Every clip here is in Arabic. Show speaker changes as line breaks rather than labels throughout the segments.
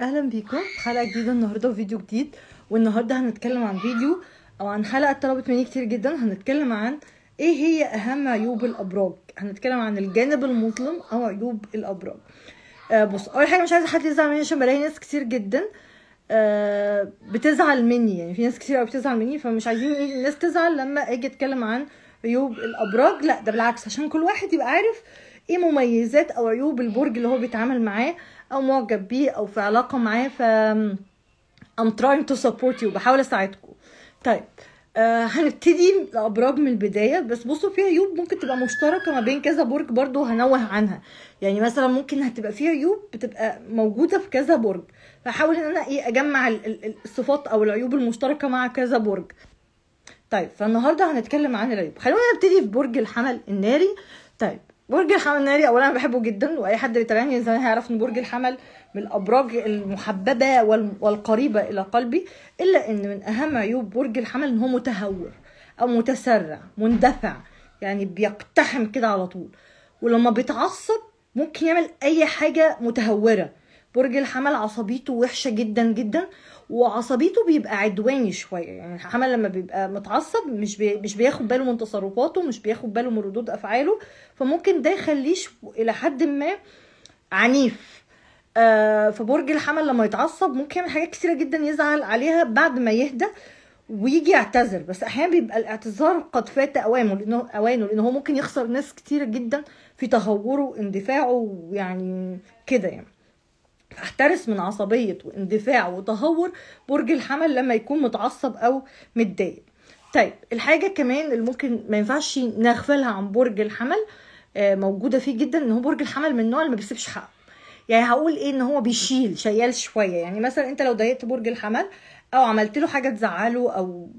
اهلا بيكم في حلقه جديده النهارده وفيديو جديد والنهارده هنتكلم عن فيديو او عن حلقه طلبت مني كتير جدا هنتكلم عن ايه هي اهم عيوب الابراج هنتكلم عن الجانب المظلم او عيوب الابراج آه بص اول حاجه مش عايزه حد يزعل مني عشان بلاقي ناس كتير جدا آه بتزعل مني يعني في ناس كتير قوي بتزعل مني فمش عايزين الناس تزعل لما اجي اتكلم عن عيوب الابراج لا ده بالعكس عشان كل واحد يبقى عارف ايه مميزات او عيوب البرج اللي هو بيتعامل معاه او معجب بيه او في علاقه معاه ف I'm trying to support you بحاول اساعدكم طيب آه هنبتدي الابراج من البدايه بس بصوا فيها عيوب ممكن تبقى مشتركه ما بين كذا برج برضو هنوه عنها يعني مثلا ممكن هتبقى فيها عيوب بتبقى موجوده في كذا برج فحاول ان انا ايه اجمع الصفات او العيوب المشتركه مع كذا برج طيب فالنهارده هنتكلم عن العيوب خلونا نبتدي في برج الحمل الناري طيب برج الحمل الناري اولا انا بحبه جدا واي حد بيتابعني زمان هيعرف ان برج الحمل من الابراج المحببه والقريبه الى قلبي الا ان من اهم عيوب برج الحمل ان هو متهور او متسرع مندفع يعني بيقتحم كده على طول ولما بيتعصب ممكن يعمل اي حاجه متهوره برج الحمل عصبيته وحشه جدا جدا وعصبيته بيبقى عدواني شويه يعني الحمل لما بيبقى متعصب مش بي... مش بياخد باله من تصرفاته مش بياخد باله من ردود افعاله فممكن ده يخليه الى حد ما عنيف آه فبرج الحمل لما يتعصب ممكن يعمل حاجات كتيره جدا يزعل عليها بعد ما يهدى ويجي يعتذر بس احيانا بيبقى الاعتذار قد فات اوانه لانه اوانه لان هو ممكن يخسر ناس كتيره جدا في تهوره اندفاعه يعني كده يعني احترس من عصبية واندفاع وتهور برج الحمل لما يكون متعصب أو متضايق طيب الحاجة كمان اللي ممكن ما ينفعش نغفلها عن برج الحمل آه، موجودة فيه جدا ان هو برج الحمل من النوع اللي ما بيسيبش حقه يعني هقول ايه ان هو بيشيل شيال شويه يعني مثلا انت لو ضايقت برج الحمل او عملت له حاجه تزعله او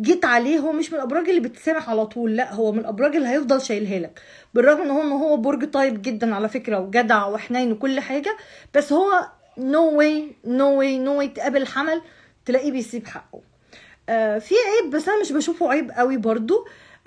جيت عليه هو مش من الابراج اللي بتسامح على طول لا هو من الابراج اللي هيفضل شايلها لك بالرغم ان هو ان هو برج طيب جدا على فكره وجدع وحنين وكل حاجه بس هو نو واي نو واي نو واي تقابل حمل تلاقيه بيسيب حقه آه في عيب بس انا مش بشوفه عيب قوي برضو آه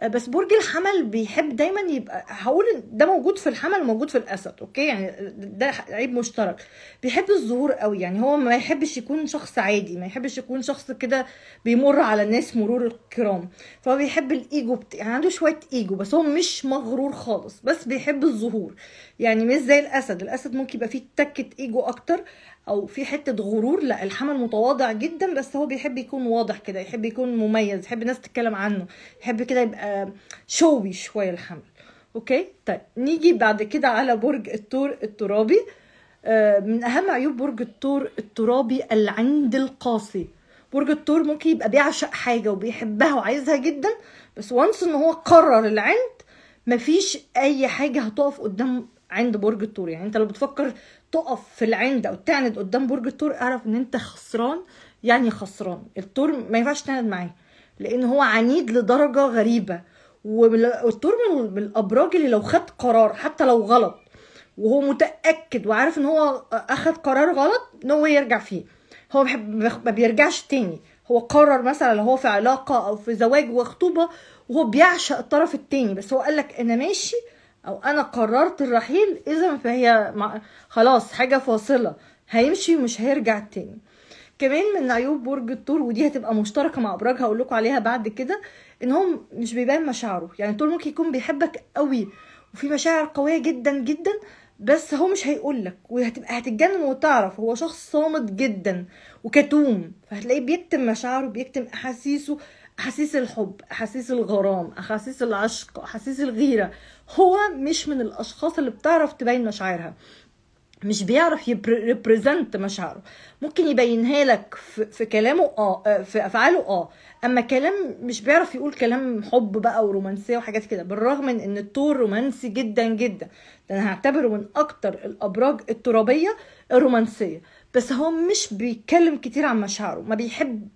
بس برج الحمل بيحب دايما يبقى هقول ده موجود في الحمل وموجود في الاسد اوكي يعني ده عيب مشترك بيحب الظهور قوي يعني هو ما يحبش يكون شخص عادي ما يحبش يكون شخص كده بيمر على الناس مرور الكرام فهو بيحب الايجو بت... يعني عنده شويه ايجو بس هو مش مغرور خالص بس بيحب الظهور يعني مش زي الاسد الاسد ممكن يبقى فيه تكه ايجو اكتر او في حته غرور لا الحمل متواضع جدا بس هو بيحب يكون واضح كده يحب يكون مميز يحب الناس تتكلم عنه يحب كده يبقى شوي شويه الحمل اوكي طيب نيجي بعد كده على برج الثور الترابي آه، من اهم عيوب برج الثور الترابي العند القاسي برج الثور ممكن يبقى بيعشق حاجه وبيحبها وعايزها جدا بس وانس ان هو قرر العند مفيش اي حاجه هتقف قدام عند برج الثور يعني انت لو بتفكر تقف في العند او تعند قدام برج الثور اعرف ان انت خسران يعني خسران الثور ما ينفعش تعند معاه لان هو عنيد لدرجه غريبه والثور من الابراج اللي لو خد قرار حتى لو غلط وهو متاكد وعارف ان هو اخد قرار غلط ان هو يرجع فيه هو ما بيرجعش تاني هو قرر مثلا لو هو في علاقه او في زواج وخطوبه وهو بيعشق الطرف التاني بس هو قال لك انا ماشي او انا قررت الرحيل اذا فهي خلاص حاجه فاصله هيمشي ومش هيرجع تاني كمان من عيوب برج الثور ودي هتبقى مشتركه مع ابراج هقول لكم عليها بعد كده ان هو مش بيبان مشاعره يعني الثور ممكن يكون بيحبك قوي وفي مشاعر قويه جدا جدا بس هو مش هيقول لك وهتبقى هتتجنن وتعرف هو شخص صامت جدا وكتوم فهتلاقيه بيكتم مشاعره بيكتم احاسيسه احاسيس الحب احاسيس الغرام احاسيس العشق احاسيس الغيره هو مش من الاشخاص اللي بتعرف تبين مشاعرها مش بيعرف يبريزنت مشاعره ممكن يبينها لك في, كلامه آه،, اه في افعاله اه اما كلام مش بيعرف يقول كلام حب بقى ورومانسيه وحاجات كده بالرغم من ان التور رومانسي جدا جدا ده انا هعتبره من اكتر الابراج الترابيه الرومانسيه بس هو مش بيتكلم كتير عن مشاعره ما بيحب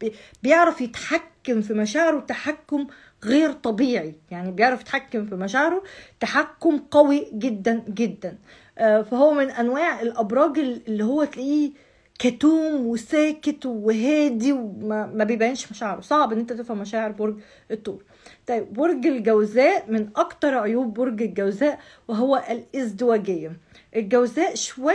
بيعرف يتحكم في مشاعره تحكم غير طبيعي يعني بيعرف يتحكم في مشاعره تحكم قوي جدا جدا آه، فهو من انواع الابراج اللي هو تلاقيه كتوم وساكت وهادي وما بيبينش مشاعره صعب ان انت تفهم مشاعر برج الثور طيب برج الجوزاء من اكتر عيوب برج الجوزاء وهو الازدواجيه الجوزاء شويه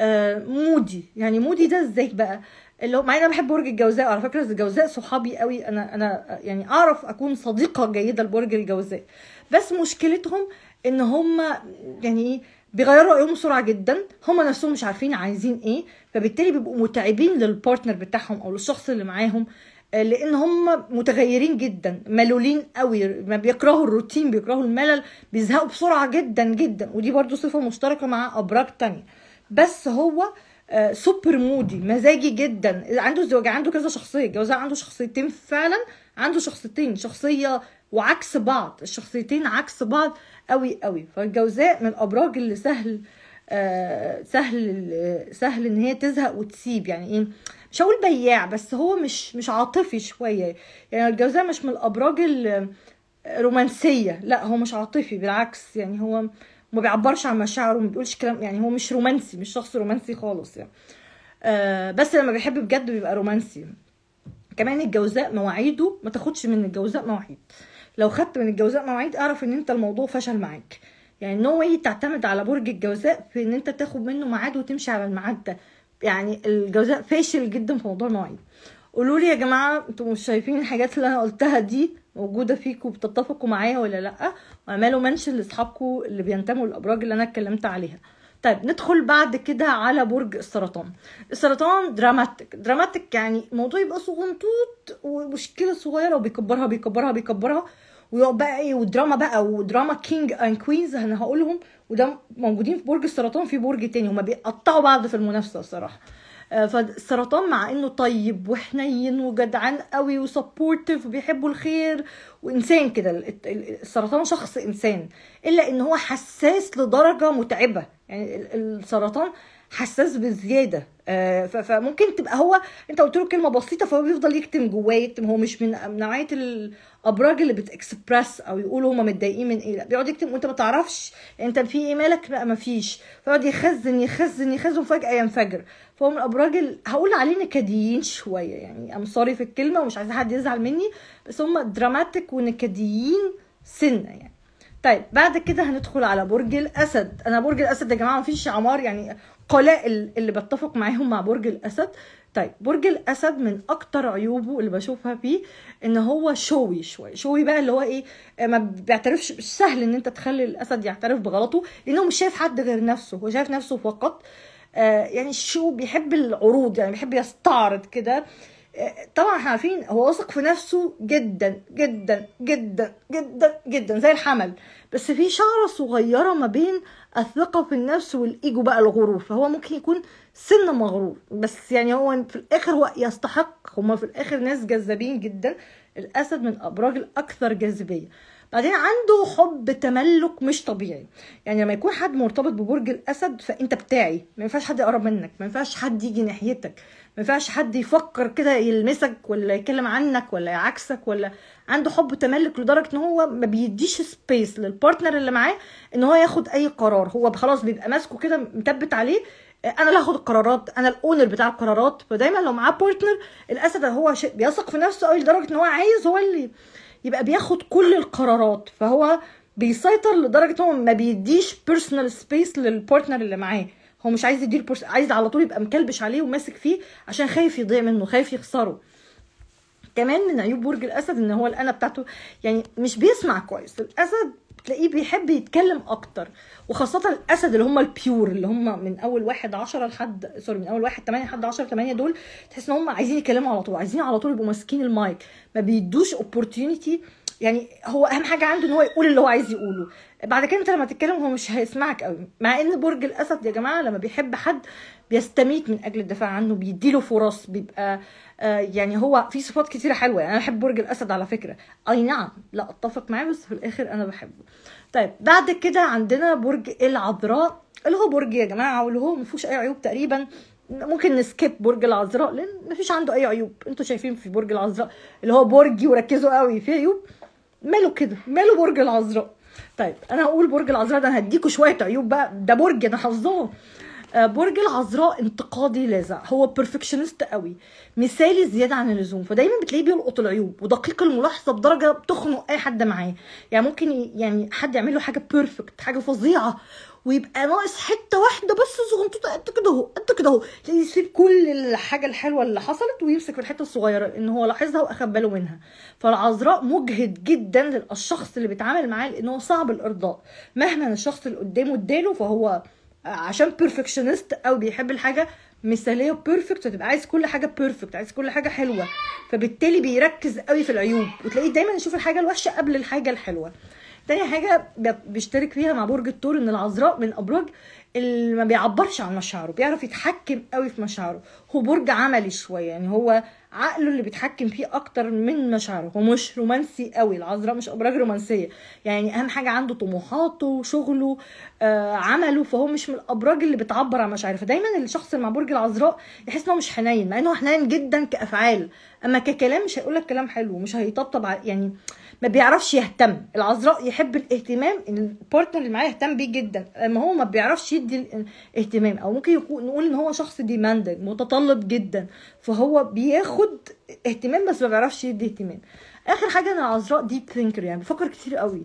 آه، مودي يعني مودي ده ازاي بقى اللي هو مع انا بحب برج الجوزاء على فكره الجوزاء صحابي قوي انا انا يعني اعرف اكون صديقه جيده لبرج الجوزاء بس مشكلتهم ان هم يعني ايه بيغيروا رايهم بسرعه جدا هم نفسهم مش عارفين عايزين ايه فبالتالي بيبقوا متعبين للبارتنر بتاعهم او للشخص اللي معاهم آه، لان هم متغيرين جدا ملولين قوي ما بيكرهوا الروتين بيكرهوا الملل بيزهقوا بسرعه جدا جدا ودي برضو صفه مشتركه مع ابراج تانية بس هو آه آه، سوبر مودي مزاجي جدا عنده ازدواج عنده كذا شخصيه جوزها عنده شخصيتين فعلا عنده شخصيتين شخصيه وعكس بعض الشخصيتين عكس بعض قوي قوي فالجوزاء من الابراج اللي سهل آه سهل سهل ان هي تزهق وتسيب يعني ايه مش هقول بياع بس هو مش مش عاطفي شويه يعني الجوزاء مش من الابراج الرومانسيه لا هو مش عاطفي بالعكس يعني هو آه ما بيعبرش عن مشاعره ما بيقولش كلام يعني هو مش رومانسي مش شخص رومانسي خالص يعني آه بس لما بيحب بجد بيبقى رومانسي كمان الجوزاء مواعيده ما تاخدش من الجوزاء مواعيد لو خدت من الجوزاء مواعيد اعرف ان انت الموضوع فشل معاك يعني نو واي تعتمد على برج الجوزاء في ان انت تاخد منه ميعاد وتمشي على الميعاد ده يعني الجوزاء فاشل جدا في موضوع المواعيد قولوا لي يا جماعه انتوا مش شايفين الحاجات اللي انا قلتها دي موجوده فيكم بتتفقوا معايا ولا لا واعملوا منشن لاصحابكم اللي بينتموا للابراج اللي انا اتكلمت عليها طيب ندخل بعد كده على برج السرطان السرطان دراماتيك دراماتيك يعني الموضوع يبقى صغنطوط ومشكله صغيره وبيكبرها بيكبرها بيكبرها ويقعد بقى ايه ودراما بقى ودراما كينج اند كوينز انا هقولهم وده موجودين في برج السرطان في برج تاني هما بيقطعوا بعض في المنافسه الصراحه آه، فالسرطان مع انه طيب وحنين وجدعان قوي وسبورتيف وبيحبوا الخير وانسان كده السرطان شخص انسان الا ان هو حساس لدرجه متعبه يعني السرطان حساس بزياده آه، فممكن تبقى هو انت قلت له كلمه بسيطه فهو بيفضل يكتم جواه يكتم هو مش من نوعيه الابراج اللي بتكسبرس او يقولوا هما متضايقين من ايه لا بيقعد يكتم وانت ما تعرفش انت في ايه مالك لا ما فيش فيقعد يخزن يخزن يخزن فجاه ينفجر فهو من الابراج هقول عليه نكديين شويه يعني ام سوري في الكلمه ومش عايزه حد يزعل مني بس هم دراماتيك ونكديين سنه يعني طيب بعد كده هندخل على برج الاسد انا برج الاسد يا جماعه مفيش عمار يعني قلائل اللي بتفق معاهم مع برج الاسد طيب برج الاسد من اكتر عيوبه اللي بشوفها فيه ان هو شوي شويه شوي بقى اللي هو ايه ما بيعترفش مش سهل ان انت تخلي الاسد يعترف بغلطه لانه مش شايف حد غير نفسه هو شايف نفسه فقط آه آه، يعني شو بيحب العروض يعني بيحب يستعرض كده آه، طبعا احنا عارفين هو واثق في نفسه جدا جدا جدا جدا جدا زي الحمل بس في شعره صغيره ما بين الثقه في النفس والايجو بقى الغرور فهو ممكن يكون سن مغرور بس يعني هو في الاخر هو يستحق هما في الاخر ناس جذابين جدا الاسد من ابراج الاكثر جاذبيه بعدين عنده حب تملك مش طبيعي يعني لما يكون حد مرتبط ببرج الاسد فانت بتاعي ما ينفعش حد يقرب منك ما ينفعش حد يجي ناحيتك ما ينفعش حد يفكر كده يلمسك ولا يتكلم عنك ولا يعكسك ولا عنده حب تملك لدرجه ان هو ما بيديش سبيس للبارتنر اللي معاه ان هو ياخد اي قرار هو خلاص بيبقى ماسكه كده مثبت عليه انا اللي هاخد القرارات انا الاونر بتاع القرارات فدايما لو معاه بارتنر الاسد هو بيثق في نفسه قوي لدرجه ان هو عايز هو اللي يبقى بياخد كل القرارات فهو بيسيطر لدرجه هو ما بيديش بيرسونال سبيس للبارتنر اللي معاه هو مش عايز يدير بورس... عايز على طول يبقى مكلبش عليه وماسك فيه عشان خايف يضيع منه خايف يخسره كمان من عيوب برج الاسد ان هو الانا بتاعته يعني مش بيسمع كويس الاسد تلاقيه بيحب يتكلم اكتر وخاصه الاسد اللي هم البيور اللي هم من اول واحد عشرة لحد سوري من اول واحد تمانية لحد عشرة تمانية دول تحس ان هم عايزين يتكلموا على طول عايزين على طول يبقوا ماسكين المايك ما بيدوش اوبورتيونيتي يعني هو اهم حاجه عنده ان هو يقول اللي هو عايز يقوله بعد كده انت لما تتكلم هو مش هيسمعك قوي مع ان برج الاسد يا جماعه لما بيحب حد بيستميت من اجل الدفاع عنه بيديله فرص بيبقى آه، يعني هو في صفات كتيره حلوه يعني انا بحب برج الاسد على فكره اي نعم لا اتفق معاه بس في الاخر انا بحبه طيب بعد كده عندنا برج العذراء اللي هو برج يا جماعه واللي هو ما فيهوش اي عيوب تقريبا ممكن نسكيب برج العذراء لان مفيش عنده اي عيوب انتوا شايفين في برج العذراء اللي هو برجي وركزوا قوي فيه عيوب ماله كده ماله برج العذراء طيب انا هقول برج العذراء ده انا هديكوا شويه عيوب بقى ده برج انا حظاه آه، برج العذراء انتقادي لاذع هو بيرفكشنست قوي مثالي زياده عن اللزوم فدايما بتلاقيه بيلقط العيوب ودقيق الملاحظه بدرجه بتخنق اي حد معاه يعني ممكن يعني حد يعمل له حاجه بيرفكت حاجه فظيعه ويبقى ناقص حته واحده بس صغنطوطه قد كده اهو قد كده اهو يسيب كل الحاجه الحلوه اللي حصلت ويمسك في الحته الصغيره لان هو لاحظها واخد باله منها فالعذراء مجهد جدا للشخص اللي بيتعامل معاه لان هو صعب الارضاء مهما الشخص اللي قدامه اداله فهو عشان بيرفكشنست او بيحب الحاجه مثاليه وبيرفكت وتبقى عايز كل حاجه بيرفكت عايز كل حاجه حلوه فبالتالي بيركز قوي في العيوب وتلاقيه دايما يشوف الحاجه الوحشه قبل الحاجه الحلوه تاني حاجه بيشترك فيها مع برج الثور ان العذراء من الابراج اللي ما بيعبرش عن مشاعره بيعرف يتحكم قوي في مشاعره هو برج عملي شويه يعني هو عقله اللي بيتحكم فيه اكتر من مشاعره هو مش رومانسي قوي العذراء مش ابراج رومانسيه يعني اهم حاجه عنده طموحاته شغله آه عمله فهو مش من الابراج اللي بتعبر عن مشاعره فدايما الشخص اللي مع برج العذراء يحس ان هو مش حنين مع انه حنين جدا كافعال اما ككلام مش هيقول لك كلام حلو مش هيطبطب يعني ما بيعرفش يهتم العذراء يحب الاهتمام البارتنر اللي معاه يهتم بيه جدا ما هو ما بيعرفش يدي الاهتمام او ممكن يكون نقول ان هو شخص ديماندنج متطلب جدا فهو بياخد اهتمام بس ما بيعرفش يدي اهتمام اخر حاجه ان العذراء ديب ثينكر يعني بيفكر كتير قوي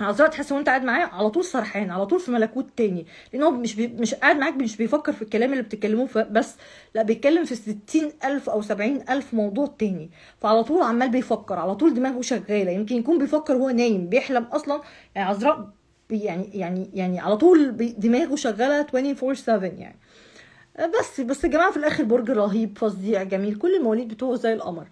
عذرا تحس وانت قاعد معاه على طول سرحان على طول في ملكوت تاني لان هو مش بي مش قاعد معاك مش بيفكر في الكلام اللي بتتكلموه بس لا بيتكلم في ستين الف او سبعين الف موضوع تاني فعلى طول عمال بيفكر على طول دماغه شغاله يمكن يكون بيفكر وهو نايم بيحلم اصلا يعني عذراء يعني يعني يعني على طول دماغه شغاله 24 7 يعني بس بس يا جماعه في الاخر برج رهيب فظيع جميل كل المواليد بتوعه زي القمر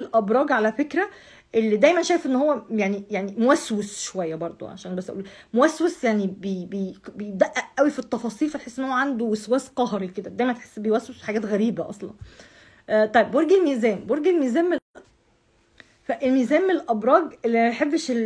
الابراج على فكره اللي دايما شايف ان هو يعني يعني موسوس شويه برضو عشان بس اقول موسوس يعني بي بي بيدقق قوي في التفاصيل فتحس ان هو عنده وسواس قهري كده دايما تحس بيوسوس في حاجات غريبه اصلا آه طيب برج الميزان برج الميزان من فالميزان من الابراج اللي ما بيحبش ال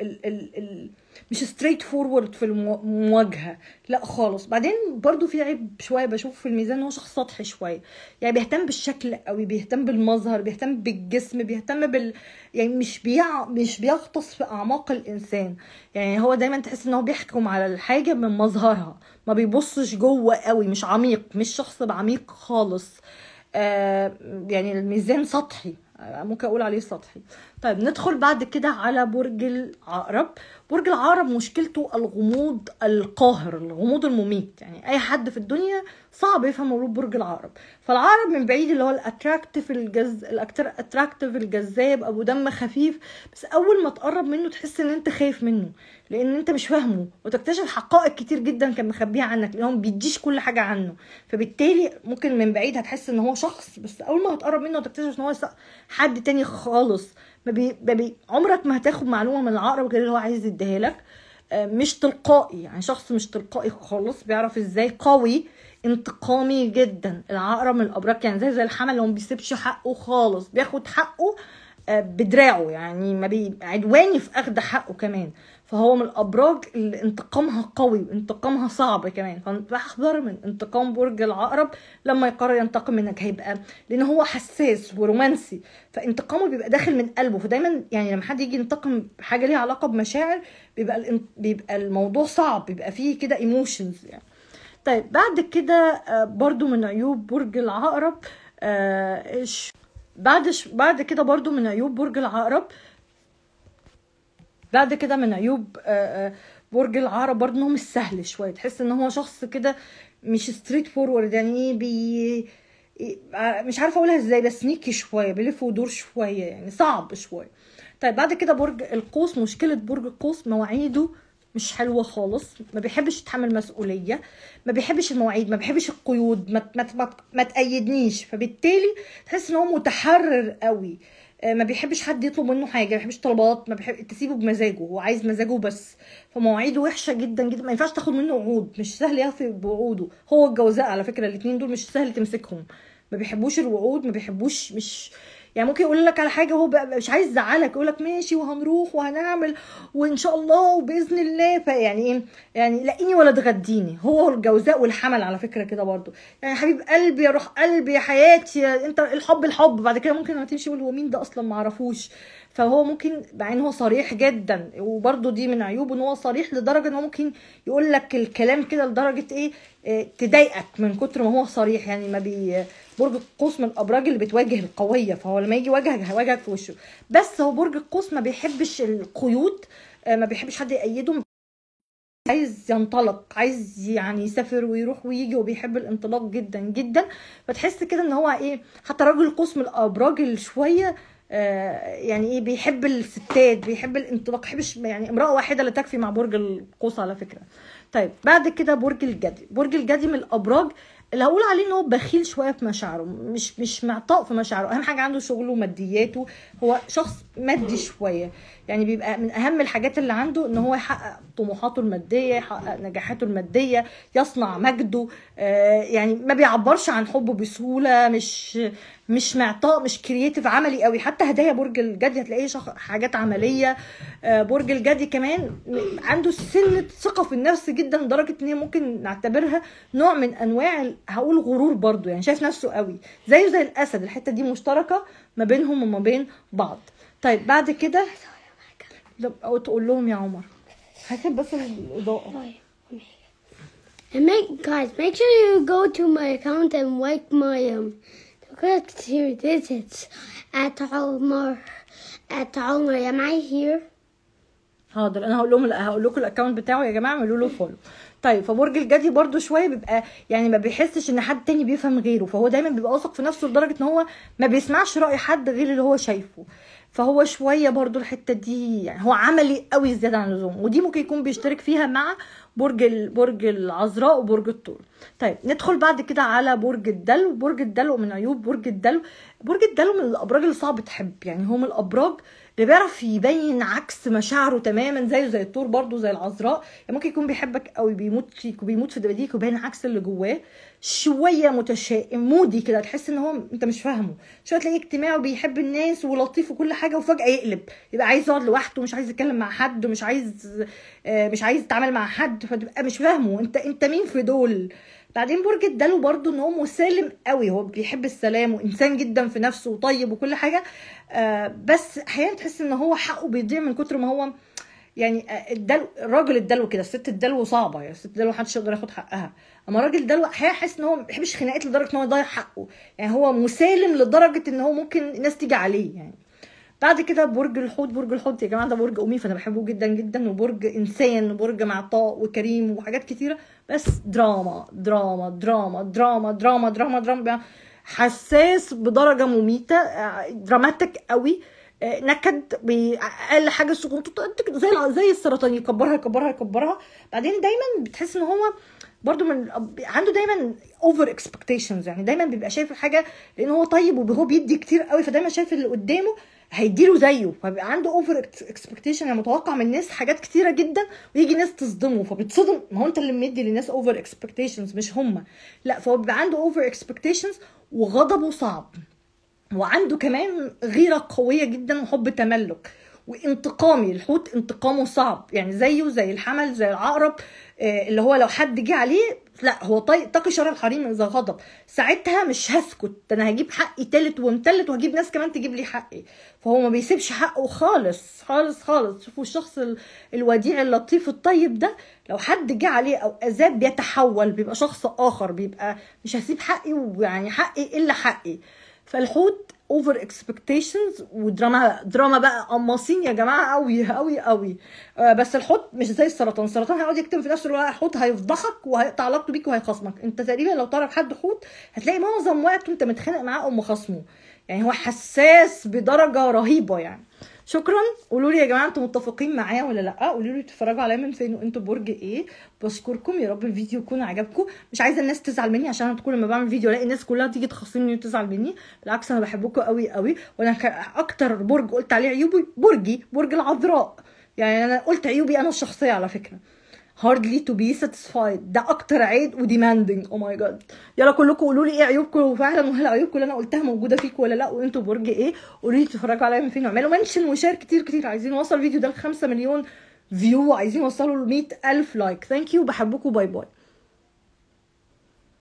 ال ال ال مش ستريت فورورد في المواجهه لا خالص بعدين برضو في عيب شويه بشوف في الميزان ان هو شخص سطحي شويه يعني بيهتم بالشكل قوي بيهتم بالمظهر بيهتم بالجسم بيهتم بال يعني مش بيع مش بيغطس في اعماق الانسان يعني هو دايما تحس ان هو بيحكم على الحاجه من مظهرها ما بيبصش جوه قوي مش عميق مش شخص عميق خالص آه يعني الميزان سطحي ممكن اقول عليه سطحي طيب ندخل بعد كده على برج العقرب برج العقرب مشكلته الغموض القاهر الغموض المميت يعني اي حد في الدنيا صعب يفهم غروب برج العقرب فالعقرب من بعيد اللي هو الاتراكتيف الجز الاكتر اتراكتف الجذاب ابو دم خفيف بس اول ما تقرب منه تحس ان انت خايف منه لان انت مش فاهمه وتكتشف حقائق كتير جدا كان مخبيها عنك لان هو بيديش كل حاجه عنه فبالتالي ممكن من بعيد هتحس ان هو شخص بس اول ما هتقرب منه هتكتشف ان هو حد تاني خالص ما بي... ما بي... عمرك ما هتاخد معلومه من العقرب غير هو عايز يديها لك آه، مش تلقائي يعني شخص مش تلقائي خالص بيعرف ازاي قوي انتقامي جدا العقرب من الابراج يعني زي زي الحمل اللي ما بيسيبش حقه خالص بياخد حقه آه، بدراعه يعني ما بي عدواني في اخد حقه كمان فهو من الابراج اللي انتقامها قوي وانتقامها صعب كمان فاحذر من انتقام برج العقرب لما يقرر ينتقم منك هيبقى لان هو حساس ورومانسي فانتقامه بيبقى داخل من قلبه فدايما يعني لما حد يجي ينتقم حاجه ليها علاقه بمشاعر بيبقى بيبقى الموضوع صعب بيبقى فيه كده ايموشنز يعني طيب آه، آه، بعد كده برضو من عيوب برج العقرب بعد بعد كده برضو من عيوب برج العقرب بعد كده من عيوب آه، آه، برج العرب برضه انه مش سهل شويه تحس ان هو شخص كده مش ستريت فورورد يعني ايه بي آه، مش عارفه اقولها ازاي بس سنيكي شويه بيلف ودور شويه يعني صعب شويه طيب بعد كده برج القوس مشكله برج القوس مواعيده مش حلوه خالص ما بيحبش يتحمل مسؤوليه ما بيحبش المواعيد ما بيحبش القيود ما ما, ما, ما تايدنيش فبالتالي تحس ان هو متحرر قوي آه، ما بيحبش حد يطلب منه حاجه ما بيحبش طلبات ما بيحب تسيبه بمزاجه هو عايز مزاجه بس فمواعيده وحشه جدا جدا ما ينفعش تاخد منه وعود مش سهل ياخد بوعوده هو الجوزاء على فكره الاثنين دول مش سهل تمسكهم ما بيحبوش الوعود ما بيحبوش مش يعني ممكن يقول لك على حاجه وهو مش عايز يزعلك يقول لك ماشي وهنروح وهنعمل وان شاء الله وباذن الله فيعني ايه يعني لاقيني ولا تغديني هو الجوزاء والحمل على فكره كده برضو يعني حبيب قلبي يا روح قلبي يا حياتي يا انت الحب الحب بعد كده ممكن هتمشي تمشي يقول هو مين ده اصلا ما اعرفوش فهو ممكن مع ان هو صريح جدا وبرده دي من عيوبه ان هو صريح لدرجه ان هو ممكن يقول لك الكلام كده لدرجه ايه, إيه تضايقك من كتر ما هو صريح يعني ما بي برج القوس من الابراج اللي بتواجه القويه فهو لما يجي يواجهك هيواجهك في وشه بس هو برج القوس ما بيحبش القيود آه، ما بيحبش حد يأيده عايز ينطلق عايز يعني يسافر ويروح ويجي وبيحب الانطلاق جدا جدا فتحس كده ان هو ايه حتى راجل قوس من الابراج شويه آه، يعني ايه بيحب الستات بيحب الانطلاق بيحبش يعني امراه واحده لا تكفي مع برج القوس على فكره طيب بعد كده برج الجدي برج الجدي من الابراج اللي هقول عليه ان هو بخيل شويه في مشاعره مش مش معطاء في مشاعره اهم حاجه عنده شغله ومادياته هو شخص مادي شويه يعني بيبقى من اهم الحاجات اللي عنده ان هو يحقق طموحاته الماديه يحقق نجاحاته الماديه يصنع مجده آه يعني ما بيعبرش عن حبه بسهوله مش مش معطاء مش كرييتيف عملي قوي حتى هدايا برج الجدي هتلاقيه شخ... حاجات عمليه آه، برج الجدي كمان عنده سنه ثقه في النفس جدا لدرجه ان هي ممكن نعتبرها نوع من انواع هقول غرور برضو يعني شايف نفسه قوي زيه زي الاسد الحته دي مشتركه ما بينهم وما بين بعض طيب بعد كده تقول لهم يا عمر هسيب بس الاضاءه And make guys, make sure you go to my account and like my um Good to visit at عمر at عمر am I here؟ حاضر انا هقول لهم هقول لكم الاكونت بتاعه يا جماعه اعملوا له فولو طيب فبرج الجدي برده شويه بيبقى يعني ما بيحسش ان حد تاني بيفهم غيره فهو دايما بيبقى واثق في نفسه لدرجه ان هو ما بيسمعش راي حد غير اللي هو شايفه فهو شويه برضو الحته دي يعني هو عملي قوي زياده عن اللزوم ودي ممكن يكون بيشترك فيها مع برج برج العذراء وبرج الطول طيب ندخل بعد كده على برج الدلو برج الدلو من عيوب برج الدلو برج الدلو من الابراج اللي صعب تحب يعني هو من الابراج آه اللي بيعرف يبين عكس مشاعره تماما زيه زي الثور برضه زي العذراء يعني ممكن يكون بيحبك قوي بيموت فيك وبيموت في دباديك وبين عكس اللي جواه شويه متشائم مودي كده تحس ان هو انت مش فاهمه شويه تلاقيه اجتماعي وبيحب الناس ولطيف وكل حاجه وفجاه يقلب يبقى عايز يقعد لوحده مش عايز يتكلم مع حد مش عايز آه، مش عايز يتعامل مع حد فتبقى مش فاهمه انت انت مين في دول بعدين برج الدلو برضو ان هو مسالم قوي هو بيحب السلام وانسان جدا في نفسه وطيب وكل حاجه آه، بس احيانا تحس ان هو حقه بيضيع من كتر ما هو يعني آه، الدلو الراجل الدلو كده الست الدلو صعبه يعني الست الدلو محدش يقدر ياخد حقها اما الراجل الدلو احيانا احس ان هو ما بيحبش خناقات لدرجه ان هو يضيع حقه يعني هو مسالم لدرجه ان هو ممكن الناس تيجي عليه يعني بعد كده برج الحوت برج الحوت يا جماعه ده برج امي فانا بحبه جدا جدا وبرج انسان وبرج معطاء وكريم وحاجات كتيره بس دراما دراما دراما دراما دراما دراما دراما حساس بدرجه مميته دراماتيك آه، قوي نكد آه، باقل حاجه السكون زي زي السرطان يكبرها يكبرها يكبرها بعدين دايما بتحس ان هو برضو من عنده دايما اوفر اكسبكتيشنز يعني دايما بيبقى شايف الحاجه لان هو طيب وهو بيدي كتير قوي فدايما شايف اللي قدامه هيديله زيه فبيبقى عنده اوفر اكسبكتيشن يعني متوقع من الناس حاجات كتيره جدا ويجي ناس تصدمه فبيتصدم ما هو انت اللي مدي للناس اوفر اكسبكتيشنز مش هما لا فهو بيبقى عنده اوفر اكسبكتيشنز وغضبه صعب وعنده كمان غيره قويه جدا وحب تملك وانتقامي الحوت انتقامه صعب يعني زيه زي الحمل زي العقرب آه، اللي هو لو حد جه عليه لا هو طاقي شر الحريم اذا غضب ساعتها مش هسكت انا هجيب حقي تالت ومتلت وهجيب ناس كمان تجيب لي حقي فهو ما بيسيبش حقه خالص خالص خالص شوفوا الشخص الوديع اللطيف الطيب ده لو حد جه عليه او اذاه بيتحول بيبقى شخص اخر بيبقى مش هسيب حقي ويعني حقي الا حقي فالحوت اوفر اكسبكتيشنز ودراما دراما بقى قماصين يا جماعه قوي قوي قوي آه، بس الحوت مش زي السرطان السرطان هيقعد يكتم في نفسه الوقت حوت هيفضحك وهيقطع علاقته بيك وهيخصمك انت تقريبا لو تعرف حد حوت هتلاقي معظم وقته انت متخانق معاه او مخاصمه يعني هو حساس بدرجه رهيبه يعني شكرا قولوا لي يا جماعه انتوا متفقين معايا ولا لا قولوا لي تتفرجوا عليا من فين وانتوا برج ايه بشكركم يا رب الفيديو يكون عجبكم مش عايزه الناس تزعل مني عشان انا كل ما بعمل فيديو الاقي الناس كلها تيجي تخاصمني وتزعل مني بالعكس انا بحبكم قوي قوي وانا اكتر برج قلت عليه عيوبي برجي برج العذراء يعني انا قلت عيوبي انا الشخصيه على فكره هاردلي تو بي ساتسفايد ده اكتر عيب وديماندنج او ماي جاد يلا كلكم قولوا لي ايه عيوبكم وفعلا وهل عيوبكم اللي انا قلتها موجوده فيكم ولا لا وانتوا برج ايه قولوا لي تتفرجوا عليا من فين اعملوا منشن وشير كتير كتير عايزين نوصل الفيديو ده ل 5 مليون فيو عايزين نوصله ل الف لايك ثانك يو بحبكم باي باي